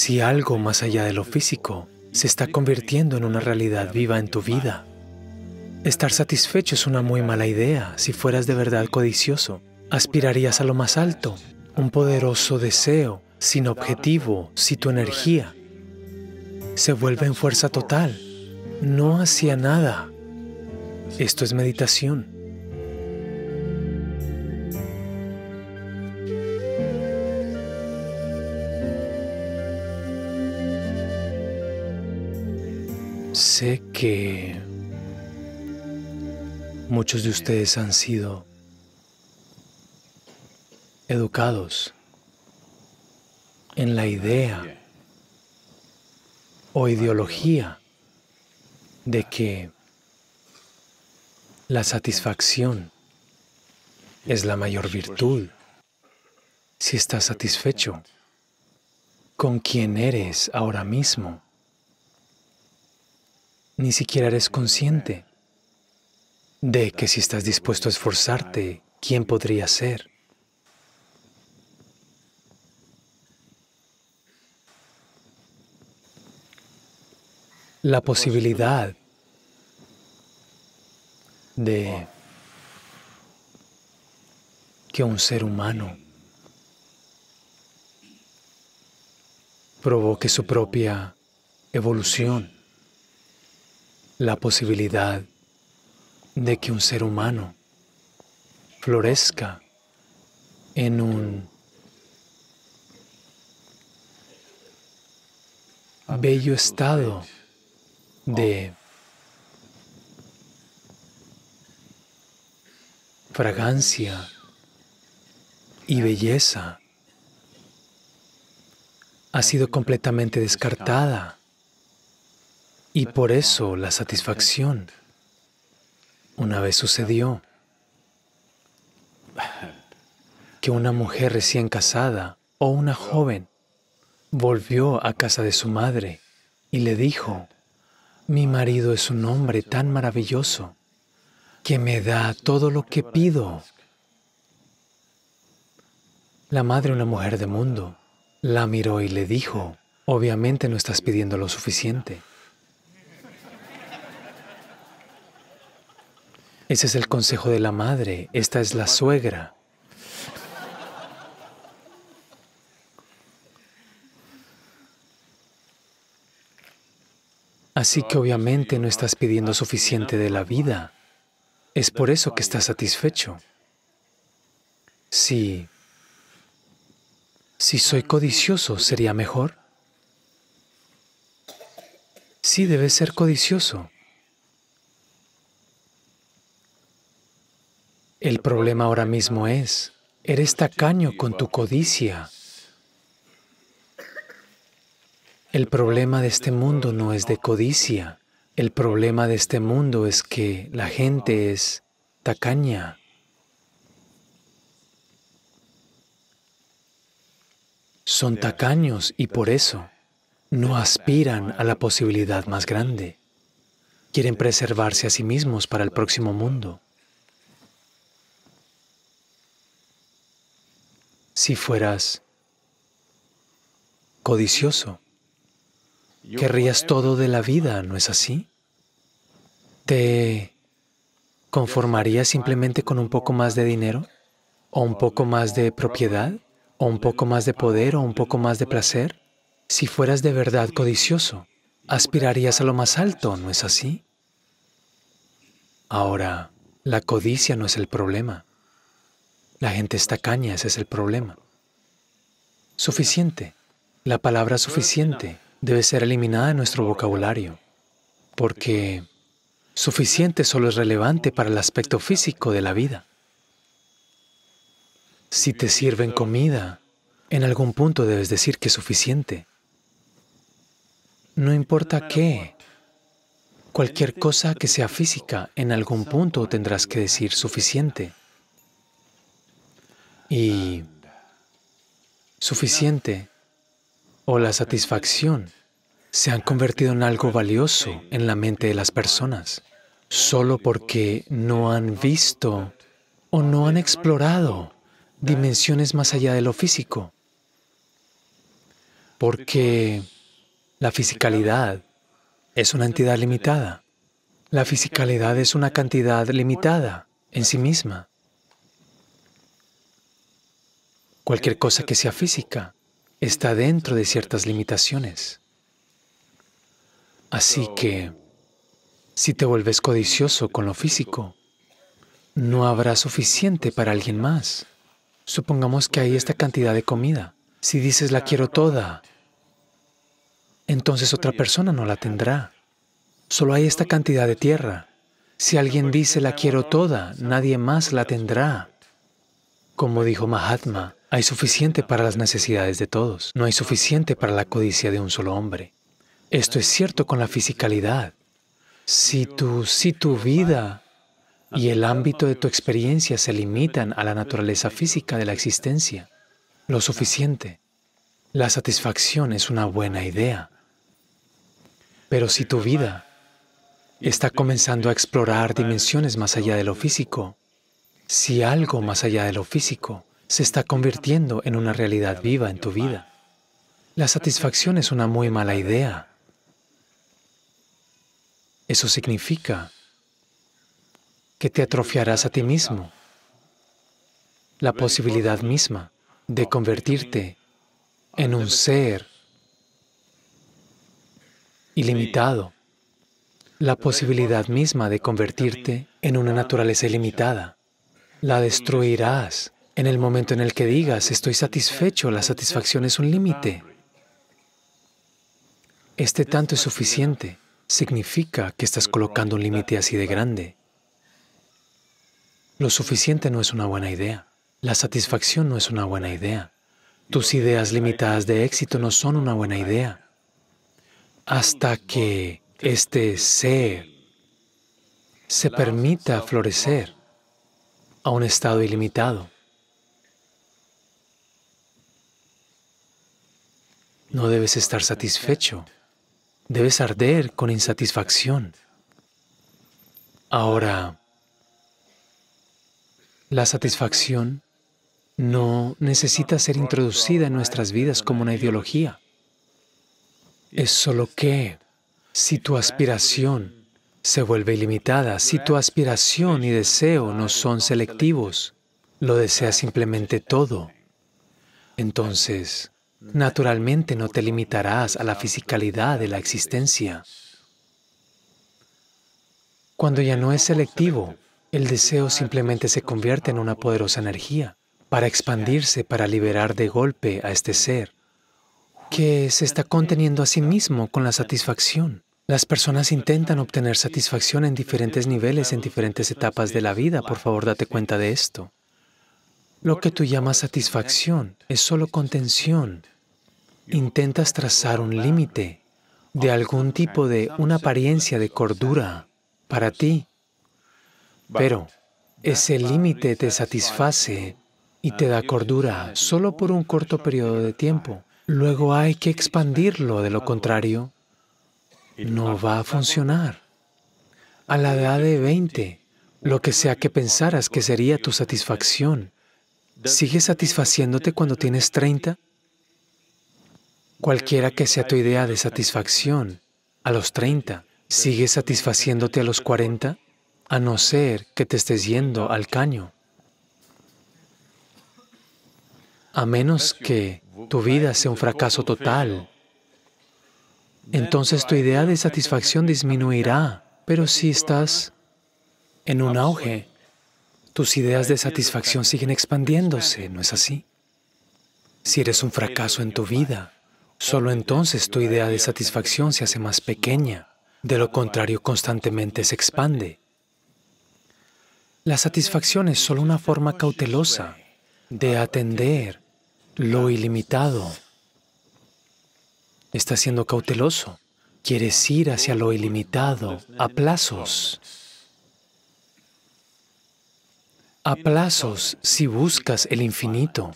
si algo más allá de lo físico se está convirtiendo en una realidad viva en tu vida. Estar satisfecho es una muy mala idea. Si fueras de verdad codicioso, aspirarías a lo más alto, un poderoso deseo, sin objetivo, si tu energía se vuelve en fuerza total, no hacia nada. Esto es meditación. sé que muchos de ustedes han sido educados en la idea o ideología de que la satisfacción es la mayor virtud. Si estás satisfecho con quien eres ahora mismo, ni siquiera eres consciente de que si estás dispuesto a esforzarte, ¿quién podría ser? La posibilidad de que un ser humano provoque su propia evolución la posibilidad de que un ser humano florezca en un bello estado de fragancia y belleza ha sido completamente descartada y por eso la satisfacción una vez sucedió que una mujer recién casada o una joven volvió a casa de su madre y le dijo, mi marido es un hombre tan maravilloso que me da todo lo que pido. La madre, una mujer de mundo, la miró y le dijo, obviamente no estás pidiendo lo suficiente. Ese es el consejo de la madre, esta es la suegra. Así que obviamente no estás pidiendo suficiente de la vida. Es por eso que estás satisfecho. Si, si soy codicioso, ¿sería mejor? Sí, debes ser codicioso. El problema ahora mismo es, eres tacaño con tu codicia. El problema de este mundo no es de codicia. El problema de este mundo es que la gente es tacaña. Son tacaños y por eso no aspiran a la posibilidad más grande. Quieren preservarse a sí mismos para el próximo mundo. si fueras codicioso. Querrías todo de la vida, ¿no es así? ¿Te conformarías simplemente con un poco más de dinero? ¿O un poco más de propiedad? ¿O un poco más de poder? ¿O un poco más de placer? Si fueras de verdad codicioso, aspirarías a lo más alto, ¿no es así? Ahora, la codicia no es el problema. La gente está caña, ese es el problema. Suficiente. La palabra suficiente debe ser eliminada de nuestro vocabulario, porque suficiente solo es relevante para el aspecto físico de la vida. Si te sirven comida, en algún punto debes decir que es suficiente. No importa qué, cualquier cosa que sea física, en algún punto tendrás que decir suficiente y suficiente o la satisfacción se han convertido en algo valioso en la mente de las personas, solo porque no han visto o no han explorado dimensiones más allá de lo físico, porque la fisicalidad es una entidad limitada. La fisicalidad es una cantidad limitada en sí misma. Cualquier cosa que sea física está dentro de ciertas limitaciones. Así que, si te vuelves codicioso con lo físico, no habrá suficiente para alguien más. Supongamos que hay esta cantidad de comida. Si dices la quiero toda, entonces otra persona no la tendrá. Solo hay esta cantidad de tierra. Si alguien dice la quiero toda, nadie más la tendrá. Como dijo Mahatma, hay suficiente para las necesidades de todos. No hay suficiente para la codicia de un solo hombre. Esto es cierto con la fisicalidad. Si tu, si tu vida y el ámbito de tu experiencia se limitan a la naturaleza física de la existencia, lo suficiente, la satisfacción es una buena idea. Pero si tu vida está comenzando a explorar dimensiones más allá de lo físico, si algo más allá de lo físico, se está convirtiendo en una realidad viva en tu vida. La satisfacción es una muy mala idea. Eso significa que te atrofiarás a ti mismo, la posibilidad misma de convertirte en un ser ilimitado, la posibilidad misma de convertirte en una naturaleza ilimitada. La destruirás en el momento en el que digas, estoy satisfecho, la satisfacción es un límite. Este tanto es suficiente. Significa que estás colocando un límite así de grande. Lo suficiente no es una buena idea. La satisfacción no es una buena idea. Tus ideas limitadas de éxito no son una buena idea. Hasta que este ser se permita florecer a un estado ilimitado. No debes estar satisfecho. Debes arder con insatisfacción. Ahora, la satisfacción no necesita ser introducida en nuestras vidas como una ideología. Es solo que si tu aspiración se vuelve ilimitada, si tu aspiración y deseo no son selectivos, lo deseas simplemente todo, entonces Naturalmente no te limitarás a la fisicalidad de la existencia. Cuando ya no es selectivo, el deseo simplemente se convierte en una poderosa energía para expandirse, para liberar de golpe a este ser que se está conteniendo a sí mismo con la satisfacción. Las personas intentan obtener satisfacción en diferentes niveles, en diferentes etapas de la vida. Por favor, date cuenta de esto. Lo que tú llamas satisfacción es solo contención intentas trazar un límite de algún tipo de una apariencia de cordura para ti, pero ese límite te satisface y te da cordura solo por un corto periodo de tiempo. Luego hay que expandirlo, de lo contrario, no va a funcionar. A la edad de 20, lo que sea que pensaras que sería tu satisfacción, ¿sigues satisfaciéndote cuando tienes 30? Cualquiera que sea tu idea de satisfacción, a los 30, ¿sigues satisfaciéndote a los 40? A no ser que te estés yendo al caño. A menos que tu vida sea un fracaso total, entonces tu idea de satisfacción disminuirá. Pero si estás en un auge, tus ideas de satisfacción siguen expandiéndose, ¿no es así? Si eres un fracaso en tu vida, Solo entonces tu idea de satisfacción se hace más pequeña. De lo contrario, constantemente se expande. La satisfacción es solo una forma cautelosa de atender lo ilimitado. Estás siendo cauteloso. Quieres ir hacia lo ilimitado a plazos. A plazos, si buscas el infinito,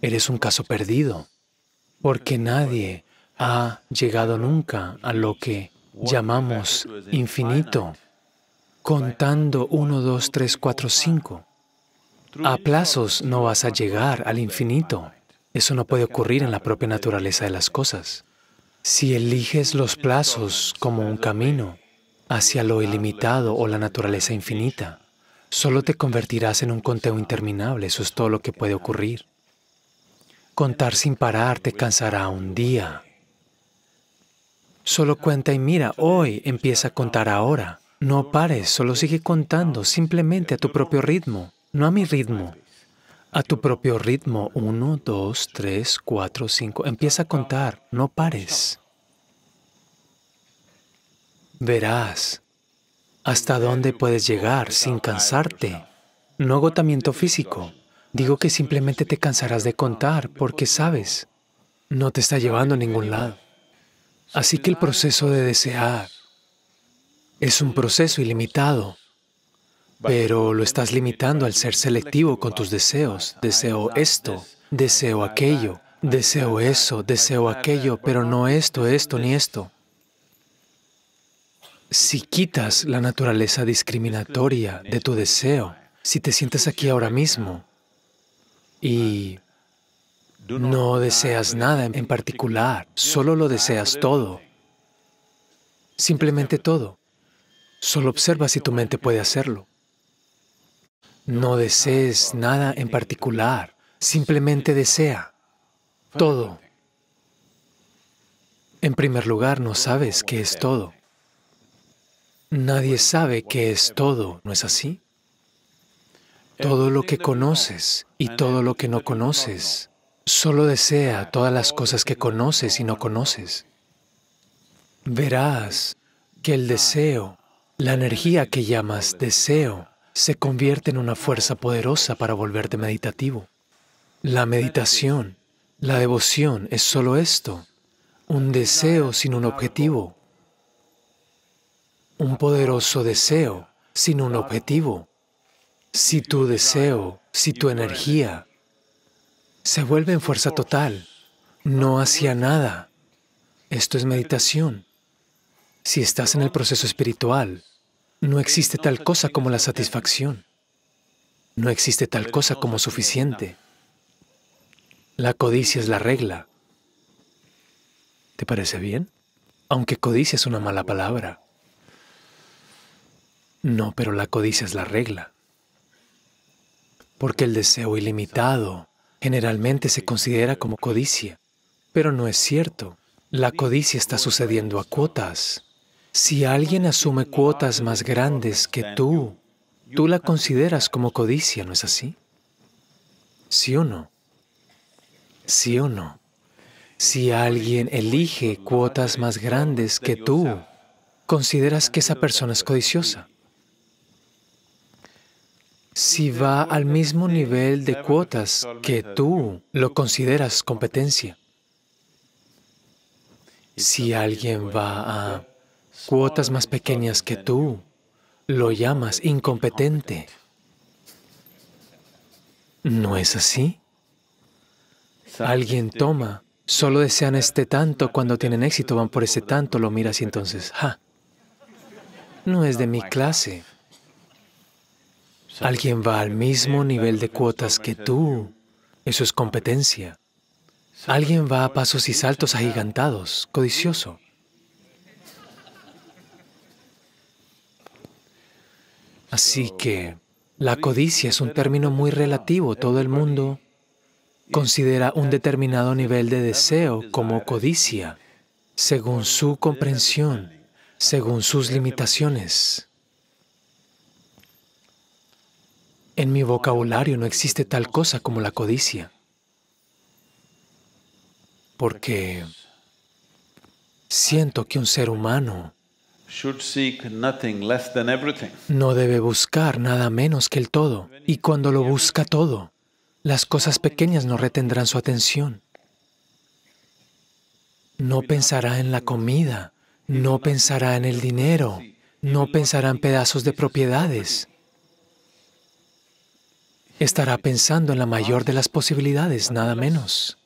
eres un caso perdido porque nadie ha llegado nunca a lo que llamamos infinito, contando 1, dos, 3, cuatro, cinco. A plazos no vas a llegar al infinito. Eso no puede ocurrir en la propia naturaleza de las cosas. Si eliges los plazos como un camino hacia lo ilimitado o la naturaleza infinita, solo te convertirás en un conteo interminable. Eso es todo lo que puede ocurrir. Contar sin parar te cansará un día. Solo cuenta y mira, hoy empieza a contar ahora. No pares, solo sigue contando, simplemente a tu propio ritmo, no a mi ritmo. A tu propio ritmo, uno, dos, tres, cuatro, cinco, Empieza a contar, no pares. Verás hasta dónde puedes llegar sin cansarte. No agotamiento físico, Digo que simplemente te cansarás de contar porque sabes, no te está llevando a ningún lado. Así que el proceso de desear es un proceso ilimitado, pero lo estás limitando al ser selectivo con tus deseos. Deseo esto, deseo aquello, deseo eso, deseo aquello, pero no esto, esto, ni esto. Si quitas la naturaleza discriminatoria de tu deseo, si te sientes aquí ahora mismo y no deseas nada en particular, solo lo deseas todo, simplemente todo. Solo observa si tu mente puede hacerlo. No desees nada en particular, simplemente desea todo. En primer lugar, no sabes qué es todo. Nadie sabe qué es todo, ¿no es así? todo lo que conoces y todo lo que no conoces. Solo desea todas las cosas que conoces y no conoces. Verás que el deseo, la energía que llamas deseo, se convierte en una fuerza poderosa para volverte meditativo. La meditación, la devoción es solo esto, un deseo sin un objetivo, un poderoso deseo sin un objetivo si tu deseo, si tu energía se vuelve en fuerza total, no hacia nada, esto es meditación. Si estás en el proceso espiritual, no existe tal cosa como la satisfacción. No existe tal cosa como suficiente. La codicia es la regla. ¿Te parece bien? Aunque codicia es una mala palabra. No, pero la codicia es la regla porque el deseo ilimitado generalmente se considera como codicia, pero no es cierto. La codicia está sucediendo a cuotas. Si alguien asume cuotas más grandes que tú, tú la consideras como codicia, ¿no es así? ¿Sí o no? ¿Sí o no? Si alguien elige cuotas más grandes que tú, consideras que esa persona es codiciosa si va al mismo nivel de cuotas que tú lo consideras competencia. Si alguien va a cuotas más pequeñas que tú, lo llamas incompetente. ¿No es así? Alguien toma, solo desean este tanto, cuando tienen éxito van por ese tanto, lo miras y entonces, ¡ja! No es de mi clase. Alguien va al mismo nivel de cuotas que tú. Eso es competencia. Alguien va a pasos y saltos agigantados, codicioso. Así que la codicia es un término muy relativo. Todo el mundo considera un determinado nivel de deseo como codicia, según su comprensión, según sus limitaciones. En mi vocabulario no existe tal cosa como la codicia, porque siento que un ser humano no debe buscar nada menos que el todo, y cuando lo busca todo, las cosas pequeñas no retendrán su atención. No pensará en la comida, no pensará en el dinero, no pensará en pedazos de propiedades, estará pensando en la mayor de las posibilidades, nada menos.